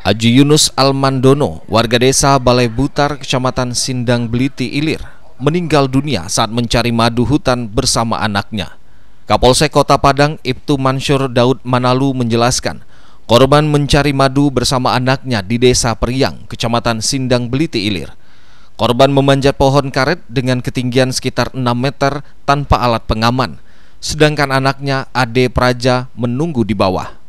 Aji Yunus Almandono, warga desa Balai Butar, kecamatan Sindang Beliti Ilir, meninggal dunia saat mencari madu hutan bersama anaknya. Kapolsek Kota Padang, Ibtu Mansur Daud Manalu menjelaskan, korban mencari madu bersama anaknya di desa Periang, kecamatan Sindang Beliti Ilir. Korban memanjat pohon karet dengan ketinggian sekitar 6 meter tanpa alat pengaman, sedangkan anaknya Ade Praja menunggu di bawah.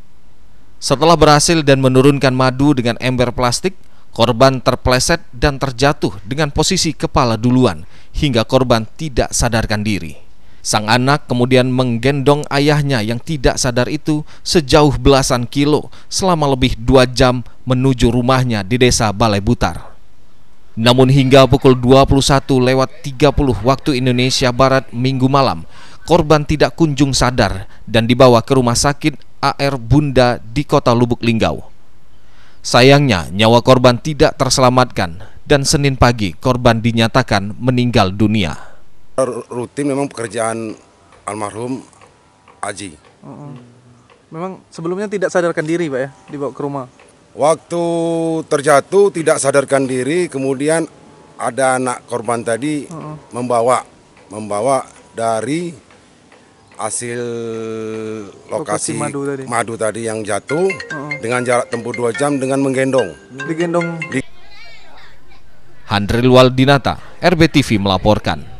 Setelah berhasil dan menurunkan madu dengan ember plastik, korban terpleset dan terjatuh dengan posisi kepala duluan hingga korban tidak sadarkan diri. Sang anak kemudian menggendong ayahnya yang tidak sadar itu sejauh belasan kilo selama lebih dua jam menuju rumahnya di desa Balai Butar. Namun hingga pukul 21 lewat 30 waktu Indonesia Barat minggu malam, korban tidak kunjung sadar dan dibawa ke rumah sakit AR Bunda di kota Lubuk Linggau. Sayangnya, nyawa korban tidak terselamatkan dan Senin pagi korban dinyatakan meninggal dunia. Rutin memang pekerjaan almarhum Aji. Oh, memang sebelumnya tidak sadarkan diri, Pak ya, dibawa ke rumah. Waktu terjatuh tidak sadarkan diri, kemudian ada anak korban tadi uh -uh. membawa membawa dari hasil lokasi, lokasi madu, tadi. madu tadi yang jatuh uh -uh. dengan jarak tempuh dua jam dengan menggendong. Digendong. Di Handril Waldinata, RBTV melaporkan.